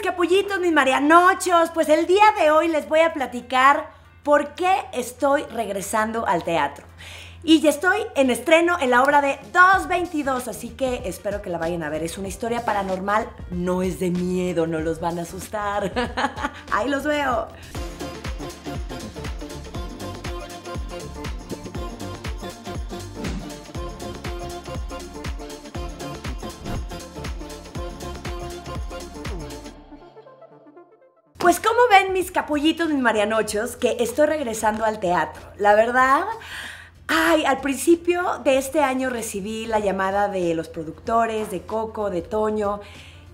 mis capullitos, mis marianochos, pues el día de hoy les voy a platicar por qué estoy regresando al teatro. Y ya estoy en estreno en la obra de 222, así que espero que la vayan a ver. Es una historia paranormal, no es de miedo, no los van a asustar. Ahí los veo. Pues como ven mis capullitos, mis marianochos, que estoy regresando al teatro. La verdad, ay, al principio de este año recibí la llamada de los productores, de Coco, de Toño.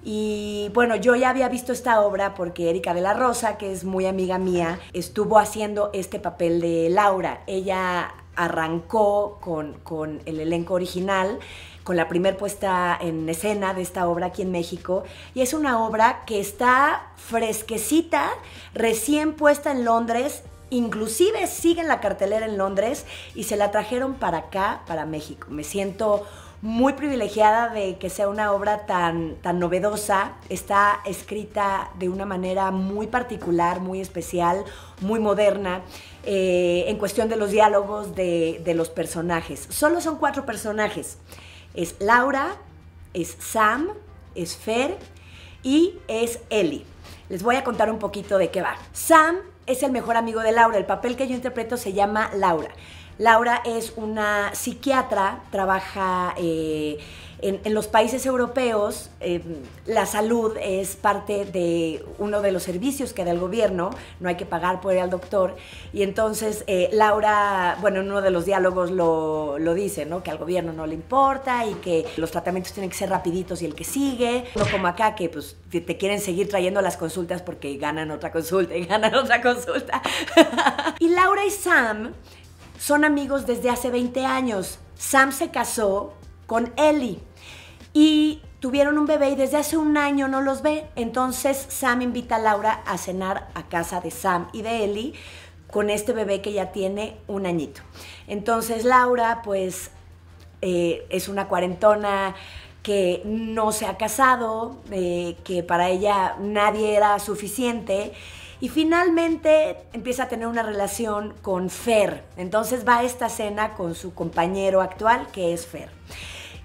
Y bueno, yo ya había visto esta obra porque Erika de la Rosa, que es muy amiga mía, estuvo haciendo este papel de Laura. Ella arrancó con, con el elenco original con la primer puesta en escena de esta obra aquí en México. Y es una obra que está fresquecita, recién puesta en Londres. Inclusive sigue en la cartelera en Londres y se la trajeron para acá, para México. Me siento muy privilegiada de que sea una obra tan, tan novedosa. Está escrita de una manera muy particular, muy especial, muy moderna, eh, en cuestión de los diálogos de, de los personajes. Solo son cuatro personajes. Es Laura, es Sam, es Fer y es Ellie. Les voy a contar un poquito de qué va. Sam es el mejor amigo de Laura. El papel que yo interpreto se llama Laura. Laura es una psiquiatra, trabaja... Eh, en, los países europeos, eh, la salud es parte de uno de los servicios que da el gobierno, no hay que pagar por ir al doctor. Y entonces eh, Laura, bueno, en uno de los diálogos lo, dice, ¿no? Que al gobierno no le importa y que los tratamientos tienen que ser rapiditos y el que sigue. No como acá, que pues te, quieren seguir trayendo las consultas porque ganan otra consulta y ganan otra consulta. y Laura y Sam son amigos desde hace 20 años. Sam se casó con Ellie y tuvieron un bebé y desde hace un año no los ve. Entonces Sam invita a Laura a cenar a casa de Sam y de Ellie con este bebé que ya tiene un añito. Entonces Laura pues eh, es una cuarentona que no se ha casado, eh, que para ella nadie era suficiente. Y finalmente empieza a tener una relación con Fer. Entonces va a esta cena con su compañero actual, que es Fer.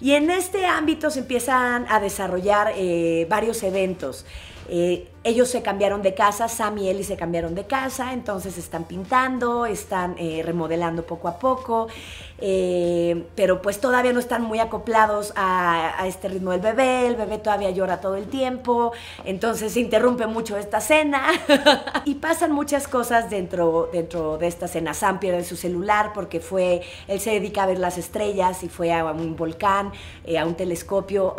Y en este ámbito se empiezan a desarrollar eh, varios eventos. Eh, ellos se cambiaron de casa, Sam y Ellie se cambiaron de casa, entonces están pintando, están eh, remodelando poco a poco, eh, pero pues todavía no están muy acoplados a, este ritmo del bebé, el bebé todavía llora todo el tiempo, entonces se interrumpe mucho esta cena y pasan muchas cosas dentro, dentro de esta cena. Sam pierde su celular porque fue, él se dedica a ver las estrellas y fue a un volcán, eh, a un telescopio,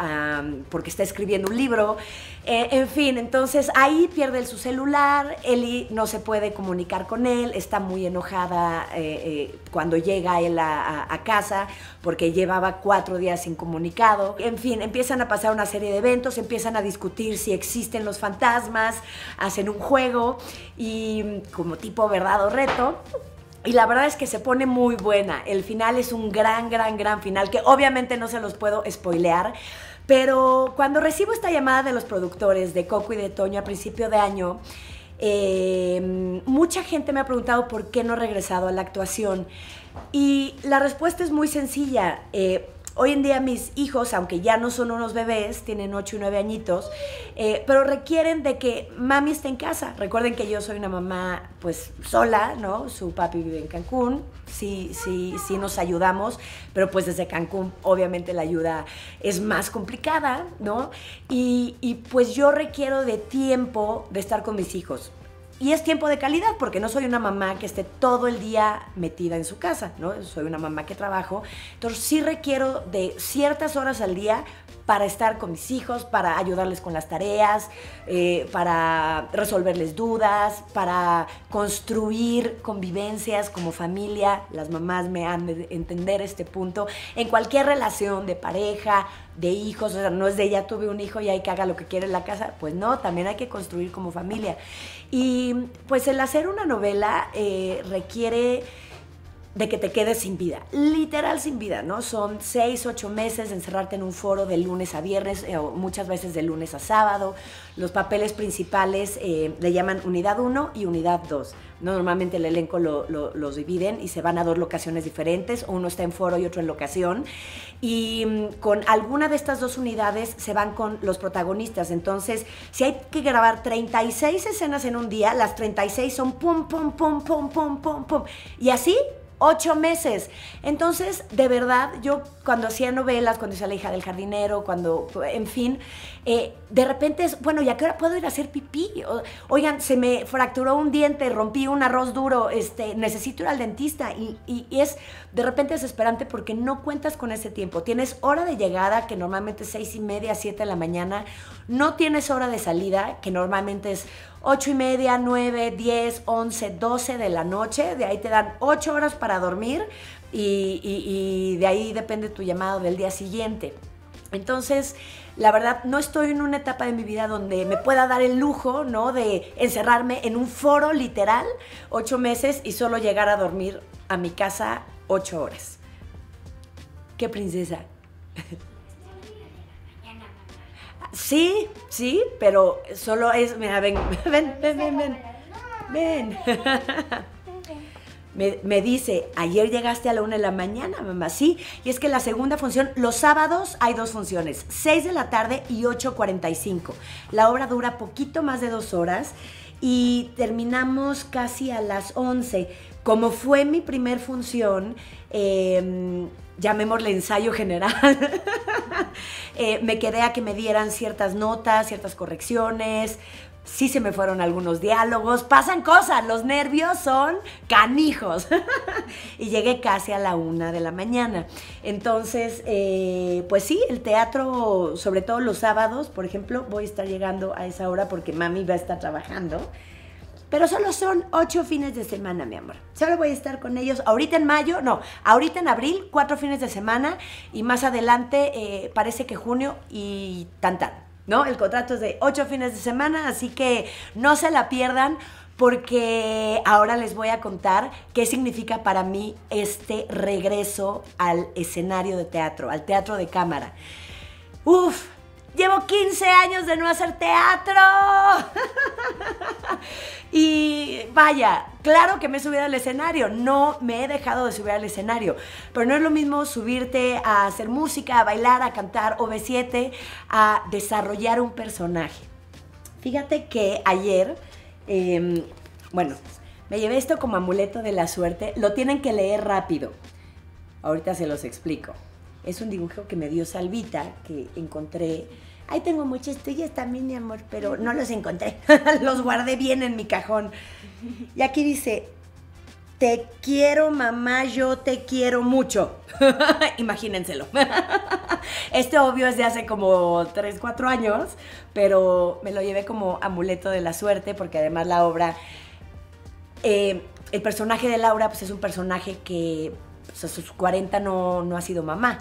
porque está escribiendo un libro. Eh, en fin, entonces ahí pierde su celular, Eli no se puede comunicar con él, está muy enojada eh, eh, cuando llega él a, casa porque llevaba cuatro días sin comunicado. En fin, empiezan a pasar una serie de eventos, empiezan a discutir si existen los fantasmas, hacen un juego y como tipo verdad o reto. Y la verdad es que se pone muy buena. El final es un gran, gran, gran final que obviamente no se los puedo spoilear pero cuando recibo esta llamada de los productores de Coco y de Toño a principio de año, em, mucha gente me ha preguntado por qué no he regresado a la actuación. Y la respuesta es muy sencilla. Eh, Hoy en día mis hijos, aunque ya no son unos bebés, tienen 8 y 9 añitos, eh, pero requieren de que mami esté en casa. Recuerden que yo soy una mamá pues sola, ¿no? Su papi vive en Cancún, sí, sí, sí nos ayudamos, pero pues desde Cancún obviamente la ayuda es más complicada, ¿no? Y, y pues yo requiero de tiempo de estar con mis hijos. Y es tiempo de calidad, porque no soy una mamá que esté todo el día metida en su casa, ¿no? Soy una mamá que trabajo. Entonces sí requiero de ciertas horas al día para estar con mis hijos, para ayudarles con las tareas, eh, para resolverles dudas, para construir convivencias como familia. Las mamás me han de entender este punto. En cualquier relación de pareja, de hijos, o sea, no es de ya tuve un hijo y hay que haga lo que quiere en la casa. Pues no, también hay que construir como familia. Y pues el hacer una novela eh, requiere de que te quedes sin vida, literal sin vida, ¿no? Son seis, ocho meses encerrarte en un foro de lunes a viernes, eh, o muchas veces de lunes a sábado. Los papeles principales eh, le llaman unidad 1 y unidad 2. ¿no? Normalmente el elenco los dividen y se van a dos locaciones diferentes, uno está en foro y otro en locación. Y mm, con alguna de estas dos unidades se van con los protagonistas. Entonces, si hay que grabar 36 escenas en un día, las 36 son pum, pum, pum, pum, pum, pum, pum. Y así ocho meses. Entonces, de verdad, yo cuando hacía novelas, cuando a La hija del jardinero, cuando, en fin, eh, de repente es, bueno, ¿ya qué hora puedo ir a hacer pipí? oigan, se me fracturó un diente, rompí un arroz duro, este, necesito ir al dentista. Y, es de repente desesperante porque no cuentas con ese tiempo. Tienes hora de llegada, que normalmente es seis y media, siete de la mañana. No tienes hora de salida, que normalmente es 8 y media, 9, 10, 11, 12 de la noche. De ahí te dan 8 horas para dormir y, y de ahí depende tu llamado del día siguiente. Entonces, la verdad, no estoy en una etapa de mi vida donde me pueda dar el lujo, ¿no? De encerrarme en un foro literal ocho meses y solo llegar a dormir a mi casa ocho horas. ¡Qué princesa! Sí, sí, pero solo es, mira, ven, ven, ven, ven, ven. Me, me, dice, ayer llegaste a la una de la mañana, mamá. Sí, y es que la segunda función, los sábados hay dos funciones, 6 de la tarde y 8.45. La obra dura poquito más de dos horas y terminamos casi a las 11 como fue mi primer función, em, llamémosle ensayo general, eh, me quedé a que me dieran ciertas notas, ciertas correcciones, sí se me fueron algunos diálogos, pasan cosas, los nervios son canijos. y llegué casi a la una de la mañana. Entonces, eh, pues sí, el teatro, sobre todo los sábados, por ejemplo, voy a estar llegando a esa hora porque mami va a estar trabajando. Pero solo son ocho fines de semana, mi amor. Solo voy a estar con ellos ahorita en mayo, no, ahorita en abril, cuatro fines de semana y más adelante eh, parece que junio y tan tan, ¿no? El contrato es de ocho fines de semana, así que no se la pierdan porque ahora les voy a contar qué significa para mí este regreso al escenario de teatro, al teatro de cámara. Uf, Llevo 15 años de no hacer teatro. y vaya, claro que me he subido al escenario. No me he dejado de subir al escenario. Pero no es lo mismo subirte a hacer música, a bailar, a cantar ob 7 a desarrollar un personaje. Fíjate que ayer, em, bueno, me llevé esto como amuleto de la suerte. Lo tienen que leer rápido. Ahorita se los explico. Es un dibujo que me dio Salvita, que encontré. Ahí tengo muchas tuyas también, mi amor, pero no los encontré. los guardé bien en mi cajón. Y aquí dice, te quiero mamá, yo te quiero mucho. Imagínenselo. este obvio es de hace como 3, 4 años, pero me lo llevé como amuleto de la suerte porque además la obra, eh, el personaje de Laura pues es un personaje que o sea, sus 40 no, ha sido mamá.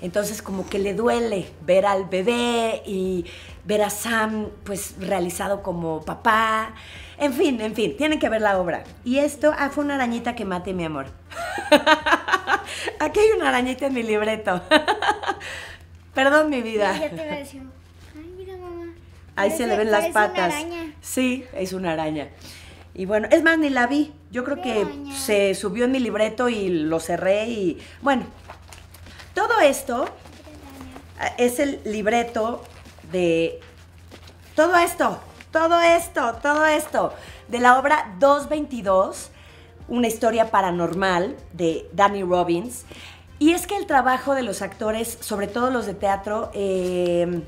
Entonces como que le duele ver al bebé y ver a Sam pues realizado como papá. En fin, en fin, tienen que ver la obra. Y esto, ah, fue una arañita que mate mi amor. Aquí hay una arañita en mi libreto. Perdón mi vida. Ahí se le ven las patas. Es Una araña. Sí, es una araña. Y bueno, es más, ni la vi. Yo creo que se subió en mi libreto y lo cerré y bueno. Todo esto es el libreto de todo esto, todo esto, todo esto de la obra 222, una historia paranormal de Danny Robbins. Y es que el trabajo de los actores, sobre todo los de teatro, eh,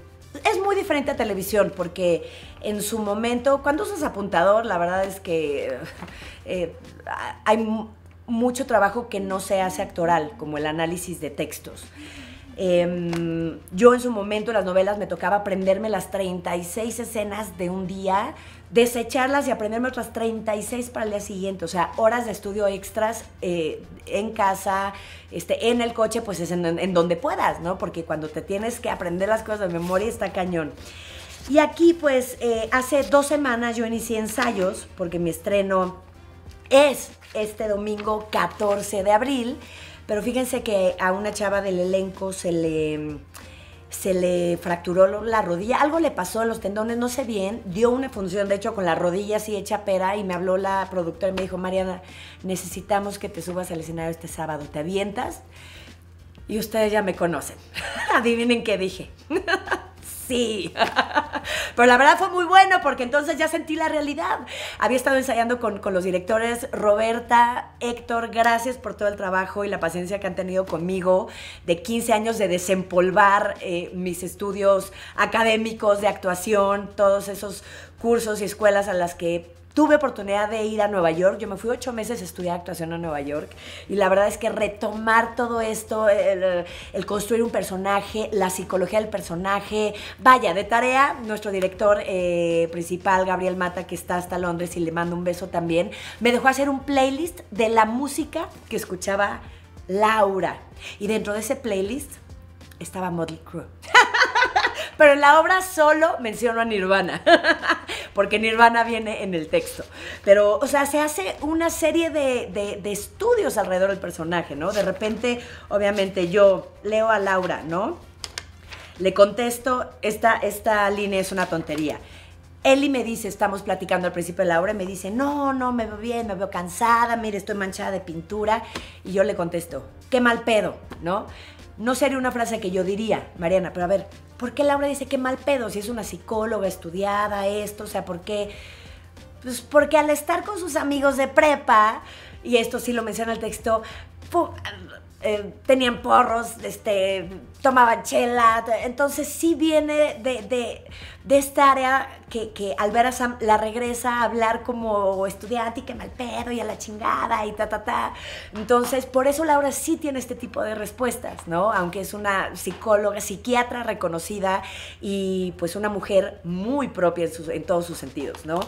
es muy diferente a televisión porque en su momento, cuando usas apuntador, la verdad es que eh, hay mucho trabajo que no se hace actoral, como el análisis de textos. Em, yo en su momento en las novelas me tocaba aprenderme las 36 escenas de un día desecharlas y aprenderme otras 36 para el día siguiente. O sea, horas de estudio extras eh, en casa, este, en el coche, pues es en, donde puedas, ¿no? Porque cuando te tienes que aprender las cosas de memoria está cañón. Y aquí, pues, eh, hace dos semanas yo inicié ensayos, porque mi estreno es este domingo 14 de abril. Pero fíjense que a una chava del elenco se le se le fracturó la rodilla, algo le pasó a los tendones, no sé bien, dio una función, de hecho, con la rodilla así hecha pera, y me habló la productora y me dijo, Mariana, necesitamos que te subas al escenario este sábado, ¿te avientas? Y ustedes ya me conocen. Adivinen qué dije. sí. Pero la verdad fue muy bueno porque entonces ya sentí la realidad. Había estado ensayando con, los directores Roberta, Héctor, gracias por todo el trabajo y la paciencia que han tenido conmigo de 15 años de desempolvar eh, mis estudios académicos de actuación, todos esos cursos y escuelas a las que tuve oportunidad de ir a Nueva York. Yo me fui ocho meses a actuación en Nueva York. Y la verdad es que retomar todo esto, el, construir un personaje, la psicología del personaje. Vaya, de tarea, nuestro director eh, principal, Gabriel Mata, que está hasta Londres y le mando un beso también, me dejó hacer un playlist de la música que escuchaba Laura. Y dentro de ese playlist estaba Motley Crue. pero en la obra solo menciono a Nirvana, porque Nirvana viene en el texto. Pero, o sea, se hace una serie de, estudios alrededor del personaje, ¿no? De repente, obviamente, yo leo a Laura, ¿no? Le contesto, esta, esta línea es una tontería. Eli me dice, estamos platicando al principio de la obra, y me dice, no, no, me veo bien, me veo cansada, mire, estoy manchada de pintura. Y yo le contesto, qué mal pedo, ¿no? No sería una frase que yo diría, Mariana, pero a ver, ¿por qué Laura dice que mal pedo? Si es una psicóloga estudiada, esto, o sea, ¿por qué? Pues porque al estar con sus amigos de prepa, y esto sí lo menciona el texto, eh, tenían porros, este, tomaban chela. Entonces sí viene de, esta área que, al ver a Sam la regresa a hablar como estudiante y que mal pedo y a la chingada y ta, ta, ta. Entonces por eso Laura sí tiene este tipo de respuestas, ¿no? Aunque es una psicóloga, psiquiatra reconocida y pues una mujer muy propia en, sus, en todos sus sentidos, ¿no?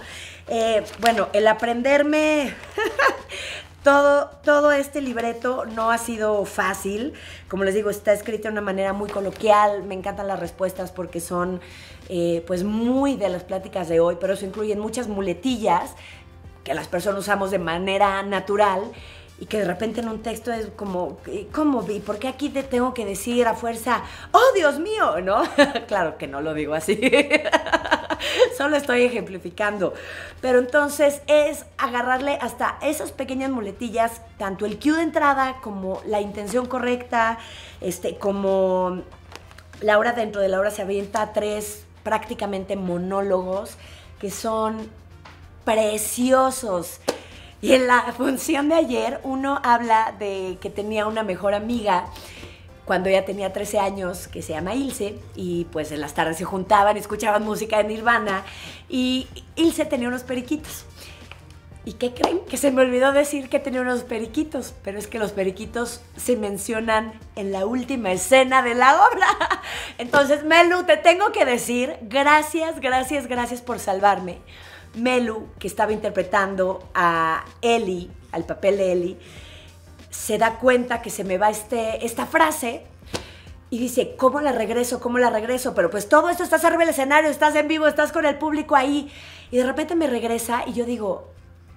Eh, bueno, el aprenderme todo, todo este libreto no ha sido fácil. Como les digo, está escrito de una manera muy coloquial. Me encantan las respuestas porque son eh, pues muy de las pláticas de hoy, pero eso incluyen muchas muletillas que las personas usamos de manera natural y que de repente en un texto es como, ¿cómo vi? ¿Por qué aquí te tengo que decir a fuerza, oh Dios mío? ¿No? claro que no lo digo así. Solo estoy ejemplificando. Pero entonces es agarrarle hasta esas pequeñas muletillas, tanto el cue de entrada como la intención correcta, este, como la hora dentro de la hora se avienta tres prácticamente monólogos que son preciosos. Y en la función de ayer uno habla de que tenía una mejor amiga cuando ella tenía 13 años, que se llama Ilse, y pues en las tardes se juntaban, y escuchaban música de Nirvana, y Ilse tenía unos periquitos. ¿Y qué creen? Que se me olvidó decir que tenía unos periquitos, pero es que los periquitos se mencionan en la última escena de la obra. Entonces, Melu, te tengo que decir gracias, gracias, gracias por salvarme. Melu, que estaba interpretando a Eli, al papel de Eli, se da cuenta que se me va este, esta frase y dice, ¿cómo la regreso? ¿Cómo la regreso? Pero pues todo esto, estás arriba del escenario, estás en vivo, estás con el público ahí. Y de repente me regresa y yo digo,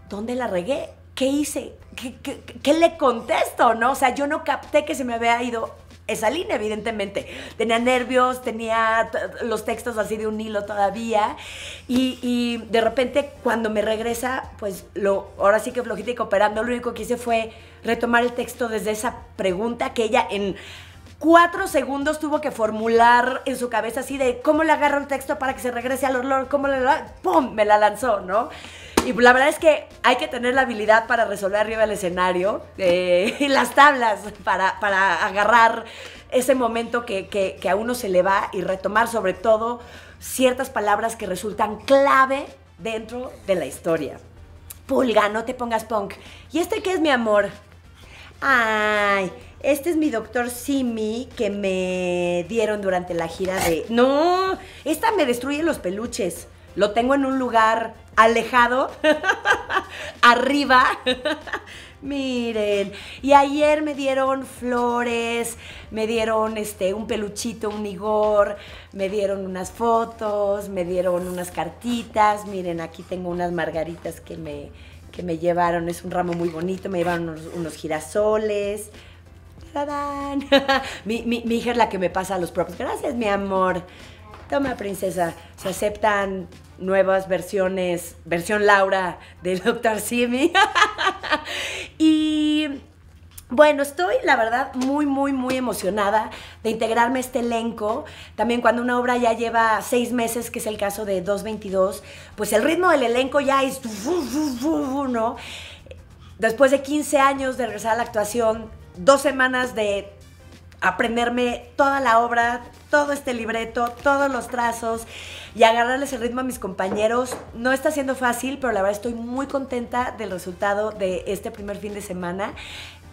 ¿dónde la regué? ¿Qué hice? ¿Qué, le contesto? ¿No? O sea, yo no capté que se me había ido esa línea, evidentemente. Tenía nervios, tenía los textos así de un hilo todavía. Y, de repente, cuando me regresa, pues lo, ahora sí que flojita y cooperando, lo único que hice fue retomar el texto desde esa pregunta que ella en cuatro segundos tuvo que formular en su cabeza así de cómo le agarro el texto para que se regrese al olor, cómo le... ¡Pum! Me la lanzó, ¿no? Y la verdad es que hay que tener la habilidad para resolver arriba el escenario eh, y las tablas para, agarrar ese momento que, que, a uno se le va y retomar sobre todo ciertas palabras que resultan clave dentro de la historia. Pulga, no te pongas punk. ¿Y este qué es mi amor? Ay, este es mi doctor Simi que me dieron durante la gira de... No, esta me destruye los peluches lo tengo en un lugar alejado, arriba. Miren, y ayer me dieron flores, me dieron este un peluchito, un igor, me dieron unas fotos, me dieron unas cartitas. Miren, aquí tengo unas margaritas que me, que me llevaron, es un ramo muy bonito, me llevaron unos, girasoles. mi, mi hija es la que me pasa los propios. Gracias, mi amor. Toma, princesa, se aceptan nuevas versiones, versión Laura del Dr. Simi. y bueno, estoy la verdad muy, muy, muy emocionada de integrarme a este elenco. También cuando una obra ya lleva seis meses, que es el caso de 222, pues el ritmo del elenco ya es... Después de 15 años de regresar a la actuación, dos semanas de aprenderme toda la obra, todo este libreto, todos los trazos y agarrarles el ritmo a mis compañeros. No está siendo fácil, pero la verdad estoy muy contenta del resultado de este primer fin de semana.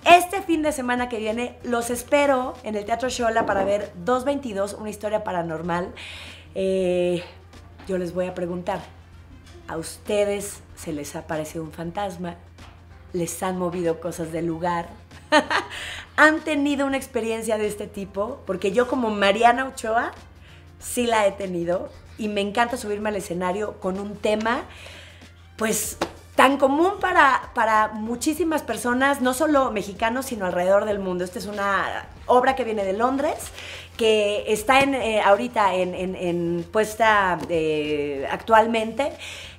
Este fin de semana que viene los espero en el Teatro Shola para ver 222, una historia paranormal. Eh, yo les voy a preguntar, ¿a ustedes se les ha parecido un fantasma? ¿Les han movido cosas del lugar? han tenido una experiencia de este tipo, porque yo como Mariana Ochoa sí la he tenido y me encanta subirme al escenario con un tema, pues tan común para, para muchísimas personas, no solo mexicanos, sino alrededor del mundo. Esta es una obra que viene de Londres, que está en, eh, ahorita en, puesta eh, actualmente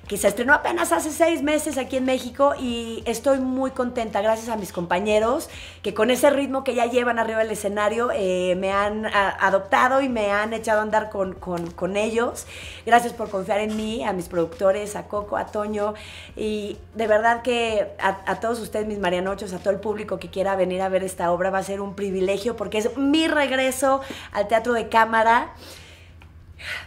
que se estrenó apenas hace seis meses aquí en México y estoy muy contenta, gracias a mis compañeros, que con ese ritmo que ya llevan arriba del escenario eh, me han adoptado y me han echado a andar con, ellos. Gracias por confiar en mí, a mis productores, a Coco, a Toño y de verdad que a, a todos ustedes, mis marianochos, a todo el público que quiera venir a ver esta obra, va a ser un privilegio porque es mi regreso al teatro de cámara.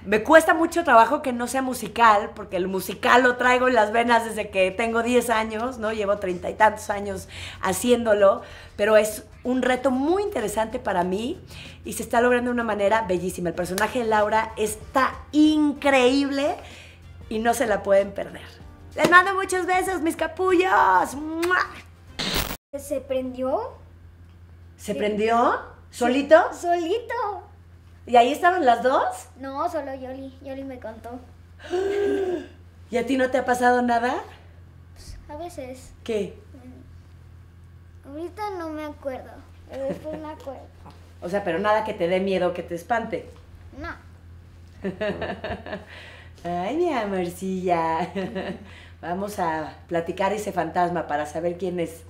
Me cuesta mucho trabajo que no sea musical, porque el musical lo traigo en las venas desde que tengo 10 años, ¿no? Llevo treinta y tantos años haciéndolo, pero es un reto muy interesante para mí y se está logrando de una manera bellísima. El personaje de Laura está increíble y no se la pueden perder. Les mando muchos besos, mis capullos. ¿Se prendió? ¿Se prendió? ¿Solito? Solito. ¿Y ahí estaban las dos? No, solo Yoli. Yoli me contó. ¿Y a ti no te ha pasado nada? Pues, a veces. ¿Qué? Mm, ahorita no me acuerdo, pero después me acuerdo. o sea, pero nada que te dé miedo, que te espante. No. Ay, mi amorcilla. Vamos a platicar ese fantasma para saber quién es.